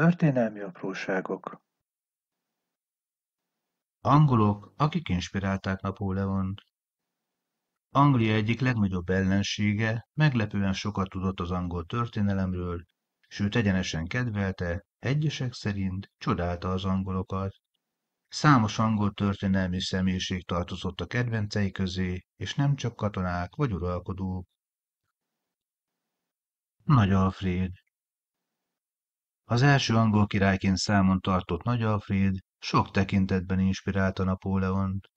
Történelmi apróságok Angolok, akik inspirálták Napóleont. Anglia egyik legnagyobb ellensége meglepően sokat tudott az angol történelemről, sőt egyenesen kedvelte, egyesek szerint csodálta az angolokat. Számos angol történelmi személyiség tartozott a kedvencei közé, és nem csak katonák vagy uralkodók. Nagy Alfred az első angol királyként számon tartott Nagy Alfred sok tekintetben inspirálta Napóleont.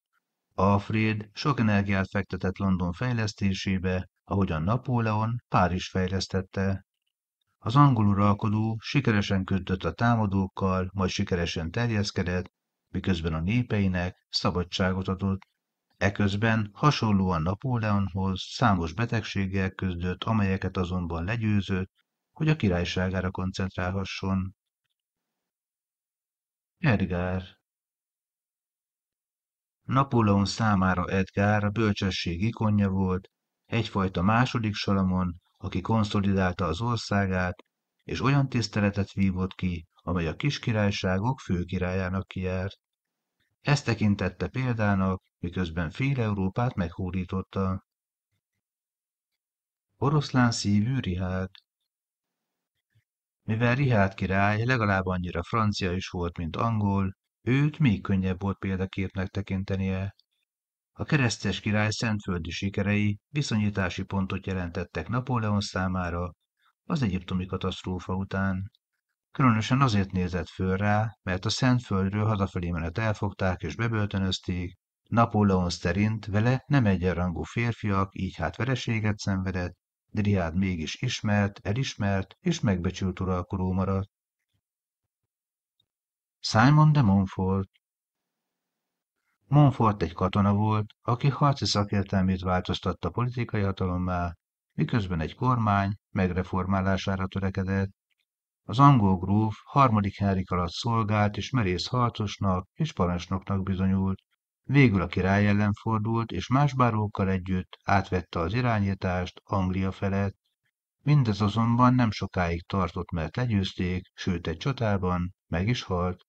Alfred sok energiát fektetett London fejlesztésébe, ahogyan Napóleon Párizs fejlesztette. Az angol uralkodó sikeresen küzdött a támadókkal, majd sikeresen terjeszkedett, miközben a népeinek szabadságot adott. Eközben hasonlóan Napóleonhoz számos betegséggel küzdött, amelyeket azonban legyőzött, hogy a királyságára koncentrálhasson. Edgár Napóleon számára Edgár a bölcsesség ikonja volt, egyfajta második Salamon, aki konszolidálta az országát, és olyan tiszteletet vívott ki, amely a kiskirályságok főkirályának kijárt. Ezt tekintette példának, miközben fél Európát meghódította. Oroszlán szívű Rihád mivel Rihárd király legalább annyira francia is volt, mint angol, őt még könnyebb volt példaképnek tekintenie. A keresztes király szentföldi sikerei viszonyítási pontot jelentettek Napóleon számára az egyiptomi katasztrófa után. Különösen azért nézett föl rá, mert a Szentföldről hazafelé menet elfogták és bebörtönözték, Napóleon szerint vele nem egyenrangú férfiak, így hát vereséget szenvedett, Driád mégis ismert, elismert és megbecsült uralkodó maradt. Simon de Montfort Montfort egy katona volt, aki harci szakértelmét változtatta politikai hatalommá, miközben egy kormány megreformálására törekedett. Az angol gróf harmadik Henrik alatt szolgált és merész harcosnak és parancsnoknak bizonyult, Végül a király ellen fordult, és más bárókkal együtt átvette az irányítást Anglia felett, mindez azonban nem sokáig tartott, mert legyőzték, sőt egy csatában meg is halt.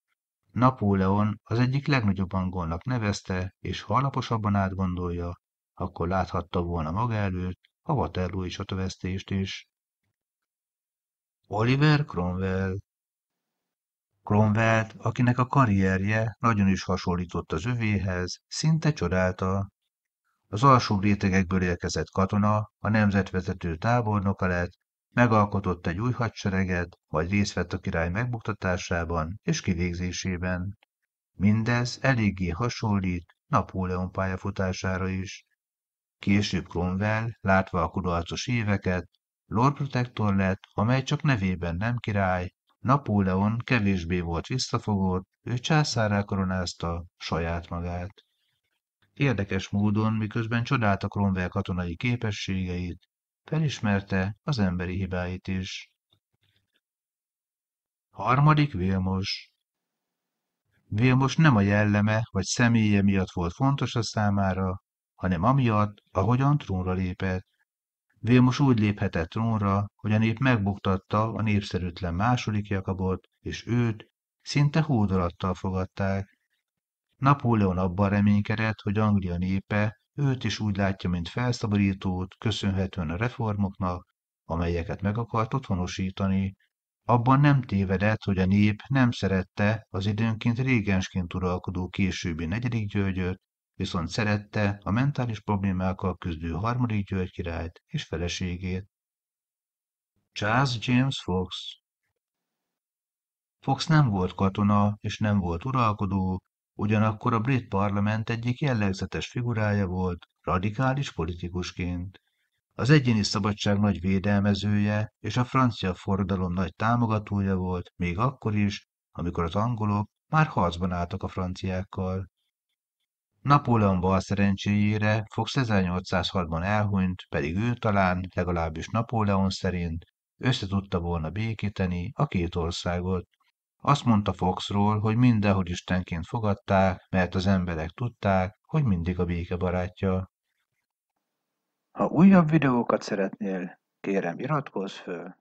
Napóleon az egyik legnagyobb angolnak nevezte, és ha alaposabban átgondolja, akkor láthatta volna maga előtt a Waterloo-i csatavesztést is. Oliver Cromwell Cromwellt, akinek a karrierje nagyon is hasonlított az övéhez, szinte csodálta. Az alsó rétegekből érkezett katona, a nemzetvezető tábornoka lett, megalkotott egy új hadsereget, majd részt vett a király megbuktatásában és kivégzésében. Mindez eléggé hasonlít Napóleon pályafutására is. Később Cromwell, látva a kudarcos éveket, Lord Protector lett, amely csak nevében nem király, Napóleon kevésbé volt visszafogott, ő császárrá koronázta saját magát. Érdekes módon, miközben csodálta Cromwell katonai képességeit, felismerte az emberi hibáit is. Harmadik Vilmos Vilmos nem a jelleme vagy személye miatt volt fontos a számára, hanem amiatt, ahogyan trónra lépett. Vilmos úgy léphetett trónra, hogy a nép megbuktatta a népszerűtlen második Jakabot, és őt szinte hódolattal fogadták. Napóleon abban reménykedett, hogy Anglia népe őt is úgy látja, mint felszabadítót, köszönhetően a reformoknak, amelyeket meg akart otthonosítani. Abban nem tévedett, hogy a nép nem szerette az időnként régensként uralkodó későbbi negyedik Györgyöt, viszont szerette a mentális problémákkal küzdő harmadik György királyt és feleségét. Charles James Fox Fox nem volt katona és nem volt uralkodó, ugyanakkor a brit parlament egyik jellegzetes figurája volt, radikális politikusként. Az egyéni szabadság nagy védelmezője és a francia forradalom nagy támogatója volt, még akkor is, amikor az angolok már harcban álltak a franciákkal. Napóleon bal szerencséjére Fox 1806-ban elhunyt, pedig ő talán, legalábbis Napóleon szerint, összetudta volna békíteni a két országot. Azt mondta Foxról, hogy mindenhol istenként fogadták, mert az emberek tudták, hogy mindig a béke barátja. Ha újabb videókat szeretnél, kérem iratkozz föl!